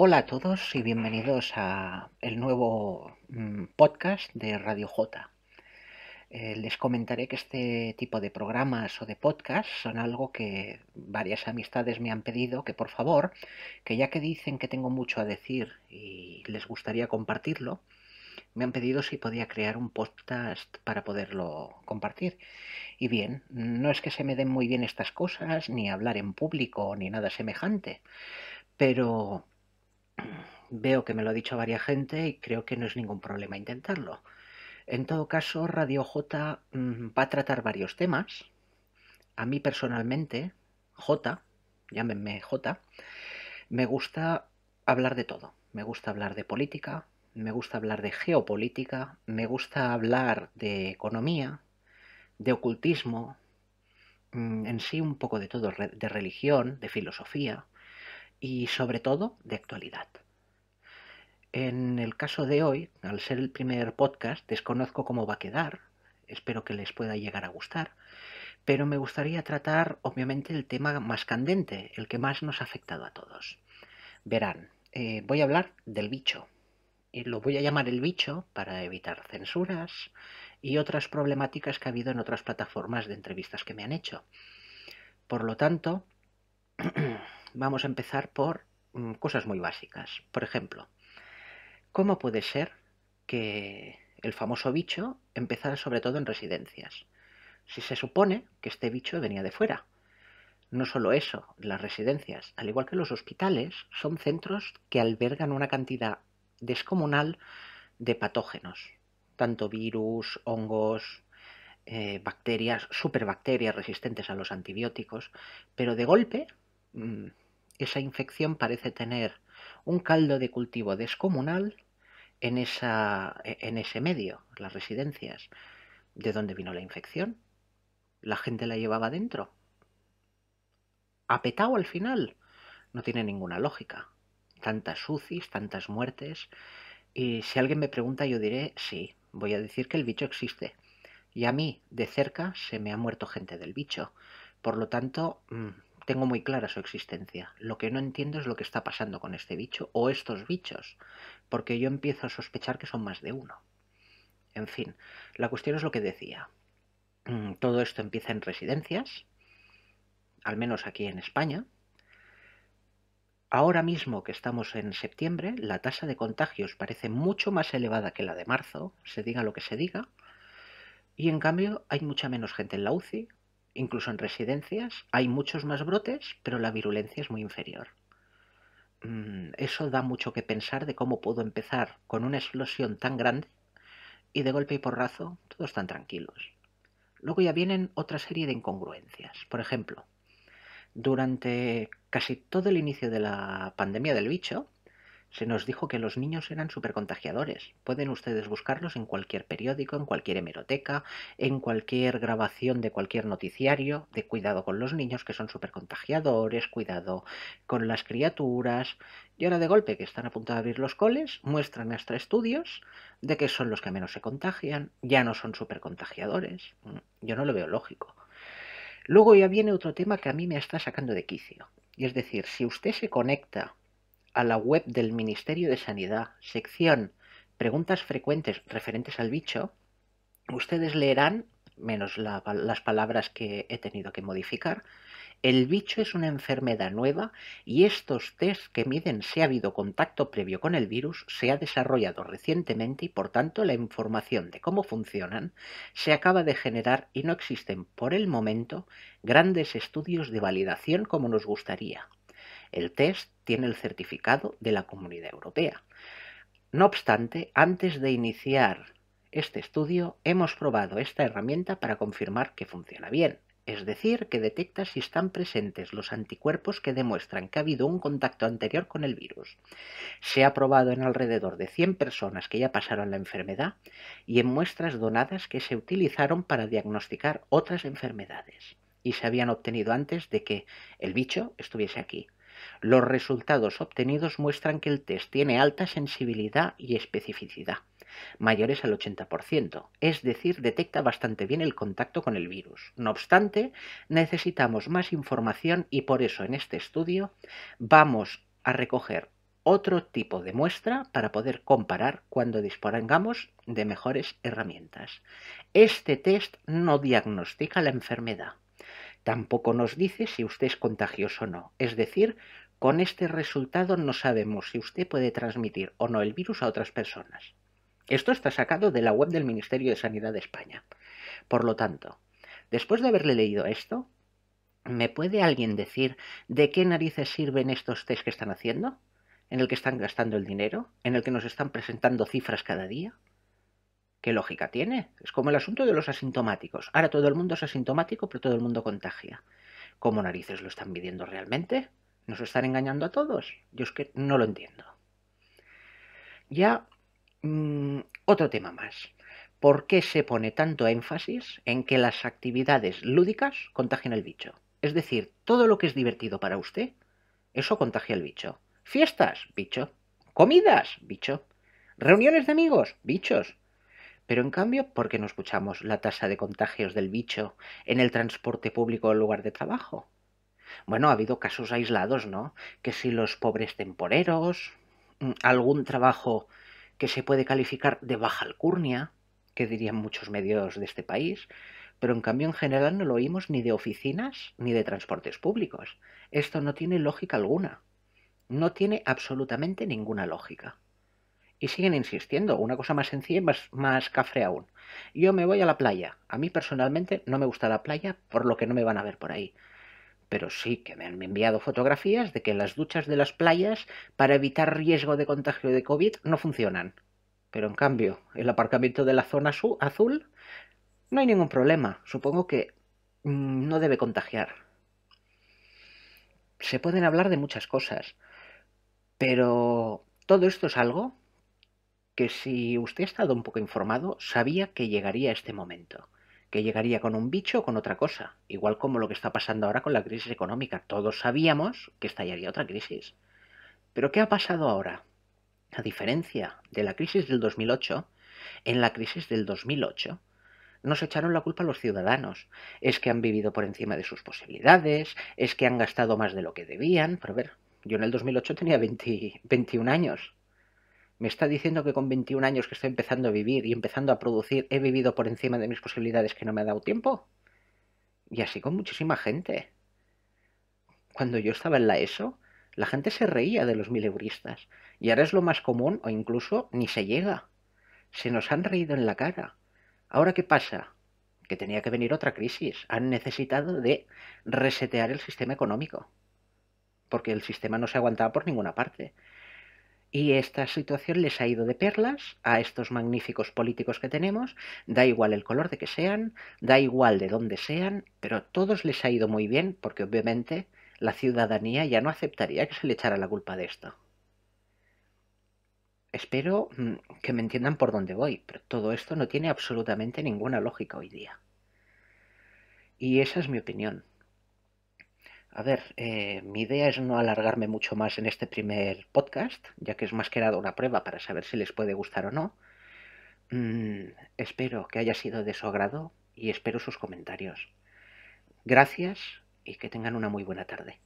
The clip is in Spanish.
Hola a todos y bienvenidos a el nuevo mm, podcast de Radio J. Eh, les comentaré que este tipo de programas o de podcast son algo que varias amistades me han pedido que por favor, que ya que dicen que tengo mucho a decir y les gustaría compartirlo, me han pedido si podía crear un podcast para poderlo compartir. Y bien, no es que se me den muy bien estas cosas, ni hablar en público, ni nada semejante, pero Veo que me lo ha dicho varias gente y creo que no es ningún problema intentarlo. En todo caso, Radio J mm, va a tratar varios temas. A mí personalmente, J, llámenme J, me gusta hablar de todo. Me gusta hablar de política, me gusta hablar de geopolítica, me gusta hablar de economía, de ocultismo, mm, en sí un poco de todo, de religión, de filosofía y sobre todo de actualidad. En el caso de hoy, al ser el primer podcast, desconozco cómo va a quedar, espero que les pueda llegar a gustar, pero me gustaría tratar obviamente el tema más candente, el que más nos ha afectado a todos. Verán, eh, voy a hablar del bicho. Y lo voy a llamar el bicho para evitar censuras y otras problemáticas que ha habido en otras plataformas de entrevistas que me han hecho. Por lo tanto, vamos a empezar por mm, cosas muy básicas. Por ejemplo, ¿cómo puede ser que el famoso bicho empezara sobre todo en residencias? Si se supone que este bicho venía de fuera. No solo eso, las residencias, al igual que los hospitales, son centros que albergan una cantidad descomunal de patógenos, tanto virus, hongos, eh, bacterias, superbacterias resistentes a los antibióticos, pero de golpe mm, esa infección parece tener un caldo de cultivo descomunal en, esa, e, en ese medio, las residencias. ¿De dónde vino la infección? ¿La gente la llevaba dentro? ¿Apetado al final? No tiene ninguna lógica. Tantas UCIs, tantas muertes. Y si alguien me pregunta, yo diré sí, voy a decir que el bicho existe. Y a mí, de cerca, se me ha muerto gente del bicho. Por lo tanto, mm, tengo muy clara su existencia. Lo que no entiendo es lo que está pasando con este bicho o estos bichos, porque yo empiezo a sospechar que son más de uno. En fin, la cuestión es lo que decía. Mm, todo esto empieza en residencias, al menos aquí en España. Ahora mismo que estamos en septiembre, la tasa de contagios parece mucho más elevada que la de marzo, se diga lo que se diga, y en cambio hay mucha menos gente en la UCI, incluso en residencias, hay muchos más brotes, pero la virulencia es muy inferior. Mm, eso da mucho que pensar de cómo puedo empezar con una explosión tan grande y de golpe y porrazo todos están tranquilos. Luego ya vienen otra serie de incongruencias. Por ejemplo, durante casi todo el inicio de la pandemia del bicho, se nos dijo que los niños eran supercontagiadores. Pueden ustedes buscarlos en cualquier periódico, en cualquier hemeroteca, en cualquier grabación de cualquier noticiario de cuidado con los niños que son supercontagiadores, cuidado con las criaturas. Y ahora de golpe que están a punto de abrir los coles, muestran hasta estudios de que son los que menos se contagian, ya no son supercontagiadores. Yo no lo veo lógico. Luego ya viene otro tema que a mí me está sacando de quicio. Y es decir, si usted se conecta a la web del Ministerio de Sanidad, sección preguntas frecuentes referentes al bicho, ustedes leerán, menos las palabras que he tenido que modificar, el bicho es una enfermedad nueva y estos test que miden si ha habido contacto previo con el virus se ha desarrollado recientemente y por tanto la información de cómo funcionan se acaba de generar y no existen por el momento grandes estudios de validación como nos gustaría. El test tiene el certificado de la Comunidad Europea. No obstante, antes de iniciar este estudio, hemos probado esta herramienta para confirmar que funciona bien, es decir, que detecta si están presentes los anticuerpos que demuestran que ha habido un contacto anterior con el virus. Se ha probado en alrededor de 100 personas que ya pasaron la enfermedad y en muestras donadas que se utilizaron para diagnosticar otras enfermedades y se habían obtenido antes de que el bicho estuviese aquí. Los resultados obtenidos muestran que el test tiene alta sensibilidad y especificidad, mayores al 80%, es decir, detecta bastante bien el contacto con el virus. No obstante, necesitamos más información y por eso en este estudio vamos a recoger otro tipo de muestra para poder comparar cuando dispongamos de mejores herramientas. Este test no diagnostica la enfermedad. Tampoco nos dice si usted es contagioso o no. Es decir, con este resultado no sabemos si usted puede transmitir o no el virus a otras personas. Esto está sacado de la web del Ministerio de Sanidad de España. Por lo tanto, después de haberle leído esto, ¿me puede alguien decir de qué narices sirven estos test que están haciendo? ¿En el que están gastando el dinero? ¿En el que nos están presentando cifras cada día? ¿Qué lógica tiene? Es como el asunto de los asintomáticos. Ahora todo el mundo es asintomático, pero todo el mundo contagia. ¿Cómo narices lo están midiendo realmente? ¿Nos están engañando a todos? Yo es que no lo entiendo. Ya, mm, otro tema más. ¿Por qué se pone tanto énfasis en que las actividades lúdicas contagian el bicho? Es decir, todo lo que es divertido para usted, eso contagia el bicho. Fiestas, bicho. Comidas, bicho. Reuniones de amigos, bichos. Pero en cambio, ¿por qué no escuchamos la tasa de contagios del bicho en el transporte público o lugar de trabajo? Bueno, ha habido casos aislados, ¿no? Que si los pobres temporeros, mm, algún trabajo que se puede calificar de baja alcurnia, que dirían muchos medios de este país, pero en cambio en general no lo oímos ni de oficinas ni de transportes públicos. Esto no tiene lógica alguna. No tiene absolutamente ninguna lógica. Y siguen insistiendo, una cosa más sencilla y más, cafre aún. Yo me voy a la playa. A mí personalmente no me gusta la playa, por lo que no me van a ver por ahí. Pero sí que me han enviado fotografías de que las duchas de las playas, para evitar riesgo de contagio de COVID, no funcionan. Pero en cambio, el aparcamiento de la zona azul no hay ningún problema. Supongo que mm, no debe contagiar. Se pueden hablar de muchas cosas, pero todo esto es algo que si usted ha estado un poco informado, sabía que llegaría este momento, que llegaría con un bicho o con otra cosa, igual como lo que está pasando ahora con la crisis económica. Todos sabíamos que estallaría otra crisis. Pero ¿qué ha pasado ahora? A diferencia de la crisis del 2008, en la crisis del 2008 nos echaron la culpa a los ciudadanos. Es que han vivido por encima de sus posibilidades, es que han gastado más de lo que debían. Pero a ver, yo en el 2008 tenía 21 años me está diciendo que con 21 años que estoy empezando a vivir y empezando a producir, he vivido por encima de mis posibilidades que no me ha dado tiempo. Y así con muchísima gente. Cuando yo estaba en la ESO, la gente se reía de los mil Y ahora es lo más común o incluso ni se llega. Se nos han reído en la cara. Ahora, ¿qué pasa? Que tenía que venir otra crisis. Han necesitado de resetear el sistema económico. Porque el sistema no se aguantaba por ninguna parte. Y esta situación les ha ido de perlas a estos magníficos políticos que tenemos, da igual el color de que sean, da igual de dónde sean, pero todos les ha ido muy bien porque obviamente la ciudadanía ya no aceptaría que se le echara la culpa de esto. Espero mm, que me entiendan por dónde voy, pero todo esto no tiene absolutamente ninguna lógica hoy día. Y esa es mi opinión. A ver, eh, mi idea es no alargarme mucho más en este primer podcast, ya que es más que nada una prueba para saber si les puede gustar o no. Mm, espero que haya sido de su agrado y espero sus comentarios. Gracias y que tengan una muy buena tarde.